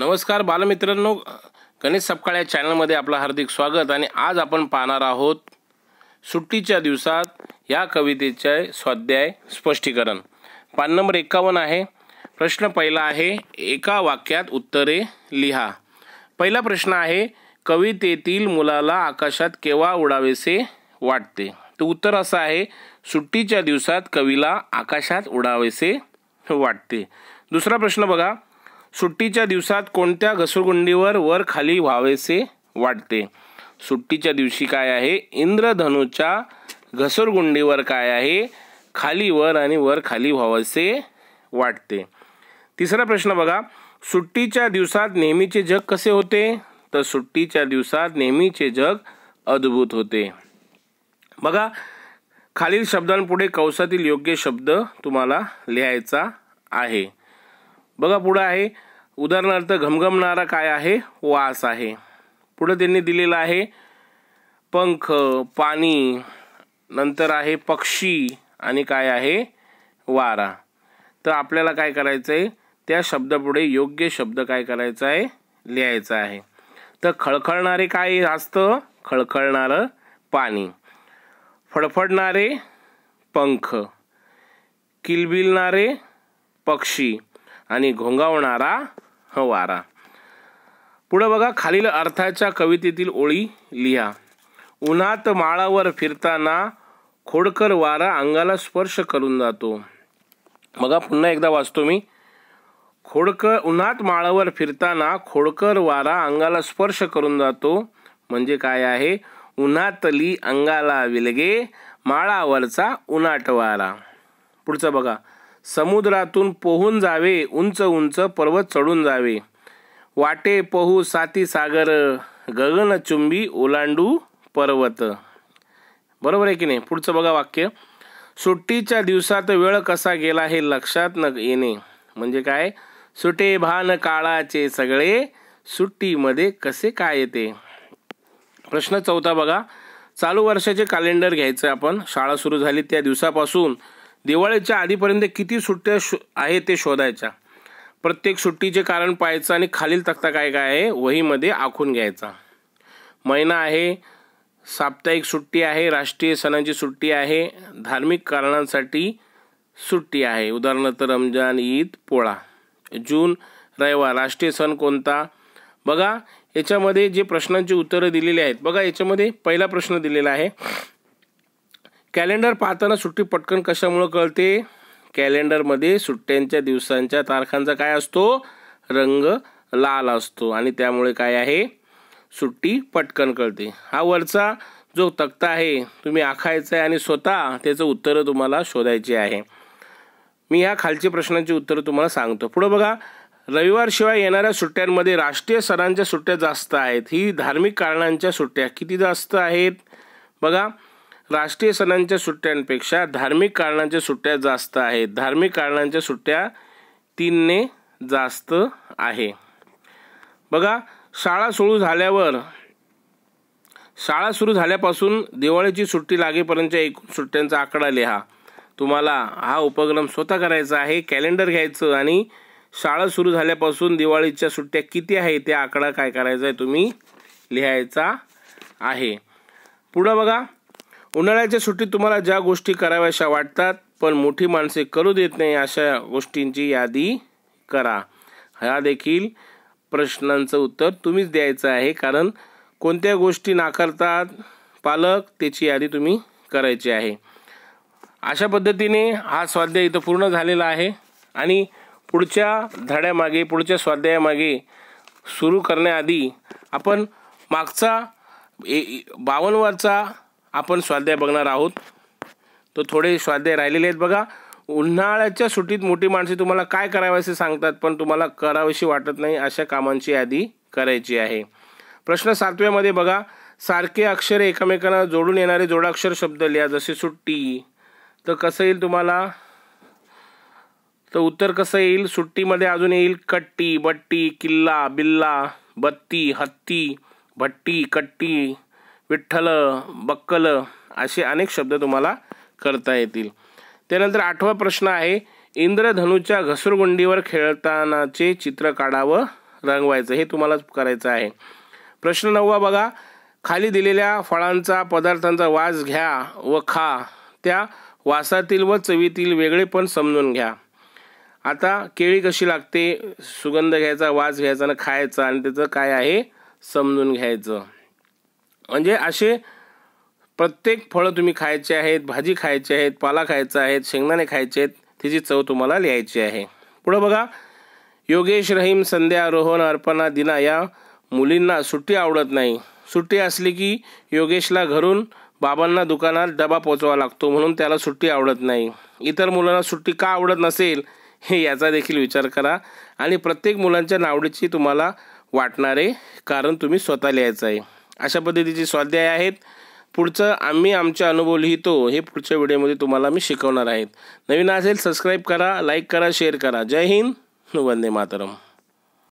नमस्कार बालमित्रांनो गणेश सपकाळ या चॅनलमध्ये आपलं हार्दिक स्वागत आणि आज आपण पाहणार आहोत सुट्टीच्या दिवसात या कवितेचे स्वाध्याय स्पष्टीकरण पान नंबर एकावन्न आहे प्रश्न पहिला आहे एका वाक्यात उत्तरे लिहा पहिला प्रश्न आहे कवितेतील मुलाला आकाशात केव्हा उडावेसे वाटते तर उत्तर असं आहे सुट्टीच्या दिवसात कवीला आकाशात उडावेसे वाटते दुसरा प्रश्न बघा सुट्टीच्या दिवसात कोणत्या घसरगुंडीवर वर खाली व्हावेसे वाटते सुट्टीच्या दिवशी काय आहे इंद्रधनुच्या घसरगुंडीवर काय आहे खाली वर आणि वर खाली व्हावेसे वाटते तिसरा प्रश्न बघा सुट्टीच्या दिवसात नेहमीचे जग कसे होते तर सुट्टीच्या दिवसात नेहमीचे जग अद्भुत होते बघा खालील शब्दांपुढे कौसातील योग्य शब्द तुम्हाला लिहायचा आहे बघा पुढं आहे उदाहरणार्थ घमघमणारा काय आहे वास आहे पुढं त्यांनी दिलेलं आहे पंख पाणी नंतर आहे पक्षी आणि काय आहे वारा तर आपल्याला काय करायचं आहे त्या शब्दापुढे योग्य शब्द काय करायचा आहे लिहायचा आहे तर खळखळणारे काय असतं खळखळणारं पाणी फडफडणारे पंख किलबिलणारे पक्षी आणि घोंगावणारा वारा पुढं बघा खालील अर्थाच्या कवितेतील ओळी लिहा उन्हात माळावर फिरताना खोडकर वारा अंगाला स्पर्श करून जातो बघा पुन्हा एकदा वाचतो मी खोडकर उन्हात माळावर फिरताना खोडकर वारा अंगाला स्पर्श करून जातो म्हणजे काय आहे उन्हातली अंगाला विलगे माळावरचा उन्हाट वारा पुढचं बघा समुद्रातून पोहून जावे उंच उंच पर्वत चढून जावे वाटे पहू साती सागर गगन चुंबी ओलांडू पर्वत बरोबर आहे की नाही पुढचं बघा वाक्य सुट्टीच्या दिवसात वेळ कसा गेला हे लक्षात न येणे म्हणजे काय सुटे भान काळाचे सगळे सुट्टीमध्ये कसे काय येते प्रश्न चौथा बघा चालू वर्षाचे कॅलेंडर घ्यायचं आपण शाळा सुरू झाली त्या दिवसापासून दिवाळीच्या आधीपर्यंत किती सुट्ट्या शो आहे ते शोधायच्या प्रत्येक सुट्टीचे कारण पाहायचं आणि खालील तक्ता काय काय आहे वहीमध्ये आखून घ्यायचा महिना आहे साप्ताहिक सुट्टी आहे राष्ट्रीय सणांची सुट्टी आहे धार्मिक कारणांसाठी सुट्टी आहे उदाहरणार्थ रमजान ईद पोळा जून रविवार राष्ट्रीय सण कोणता बघा याच्यामध्ये जे प्रश्नांची उत्तरं दिलेली आहेत बघा याच्यामध्ये पहिला प्रश्न दिलेला आहे कॅलेंडर पाहताना सुट्टी पटकन कशामुळं कळते कॅलेंडरमध्ये सुट्ट्यांच्या दिवसांच्या तारखांचा काय असतो रंग लाल असतो आणि त्यामुळे काय आहे सुट्टी पटकन कळते हा वरचा जो तक्ता आहे तुम्ही आखायचा आहे आणि स्वतः त्याचं उत्तरं तुम्हाला शोधायची आहे मी ह्या खालची प्रश्नांची उत्तरं तुम्हाला सांगतो पुढं बघा रविवारशिवाय येणाऱ्या सुट्ट्यांमध्ये राष्ट्रीय सणांच्या सुट्ट्या जास्त आहेत ही धार्मिक कारणांच्या सुट्ट्या किती जास्त आहेत बघा राष्ट्रीय सणांच्या सुट्ट्यांपेक्षा धार्मिक कारणांच्या सुट्ट्या जास्त आहेत धार्मिक कारणांच्या सुट्ट्या तीनने जास्त आहे बघा शाळा सुरू झाल्यावर शाळा सुरू झाल्यापासून दिवाळीची सुट्टी लागेपर्यंतच्या एकूण सुट्ट्यांचा आकडा लिहा तुम्हाला हा उपक्रम स्वतः करायचा आहे कॅलेंडर घ्यायचं आणि शाळा सुरू झाल्यापासून दिवाळीच्या सुट्ट्या किती आहे त्या आकडा काय करायचा आहे तुम्ही लिहायचा आहे पुढं बघा उन्हाळ्याच्या सुट्टीत तुम्हाला ज्या गोष्टी कराव्याशा वाटतात पण मोठी माणसे करू देत नाही अशा गोष्टींची यादी करा ह्या देखील प्रश्नांचं उत्तर तुम्हीच द्यायचं आहे कारण कोणत्या गोष्टी नाकारतात पालक त्याची यादी तुम्ही करायची आहे अशा पद्धतीने हा स्वाध्याय इथं पूर्ण झालेला आहे आणि पुढच्या धड्यामागे पुढच्या स्वाध्यायामागे सुरू करण्याआधी आपण मागचा ए बावनवाचा आपण स्वाध्याय बघणार आहोत तर थोडे स्वाध्याय राहिलेले आहेत बघा उन्हाळ्याच्या सुट्टीत मोठी माणसे तुम्हाला काय असे सांगतात पण तुम्हाला करावीशी वाटत नाही अशा कामांची यादी करायची आहे प्रश्न सातव्यामध्ये बघा सारखे अक्षरे एकमेकांना जोडून येणारे जोडाक्षर शब्द लिहा जसे सुट्टी तर कसं येईल तुम्हाला तर उत्तर कसं येईल सुट्टीमध्ये अजून येईल कट्टी बट्टी किल्ला बिल्ला बत्ती हत्ती भट्टी कट्टी विठ्ठल बक्कल असे अनेक शब्द तुम्हाला करता येतील त्यानंतर आठवा प्रश्न आहे इंद्रधनुच्या घसरगुंडीवर खेळतानाचे चित्र काढावं रंगवायचं हे तुम्हालाच करायचं आहे प्रश्न नववा बघा खाली दिलेल्या फळांचा पदार्थांचा वास घ्या व खा त्या वासातील व चवीतील वेगळेपण समजून घ्या आता केळी कशी लागते सुगंध घ्यायचा वास घ्यायचा आणि खायचा आणि त्याचं काय आहे समजून घ्यायचं म्हणजे असे प्रत्येक फळं तुम्ही खायचे आहेत भाजी खायची आहेत पाला खायचा आहेत शेंगदाणे खायचे आहेत तिची चव तुम्हाला लिहायची आहे पुढं बघा योगेश रहीम संध्या रोहन अर्पणा दिना या मुलींना सुट्टी आवडत नाही सुट्टी असली की योगेशला घरून बाबांना दुकानात डबा पोचवा लागतो म्हणून त्याला सुट्टी आवडत नाही इतर मुलांना सुट्टी का आवडत नसेल हे याचा देखील विचार करा आणि प्रत्येक मुलांच्या नावडीची तुम्हाला वाटणारे कारण तुम्ही स्वतः लिहायचं आहे अशा पद्धतीचे स्वाध्याय आहेत पुढचं आम्ही आमचे अनुभव लिहितो हे पुढच्या व्हिडिओमध्ये तुम्हाला मी शिकवणार आहेत नवीन असेल सबस्क्राईब करा लाईक करा शेअर करा जय हिंद वंदे मातरम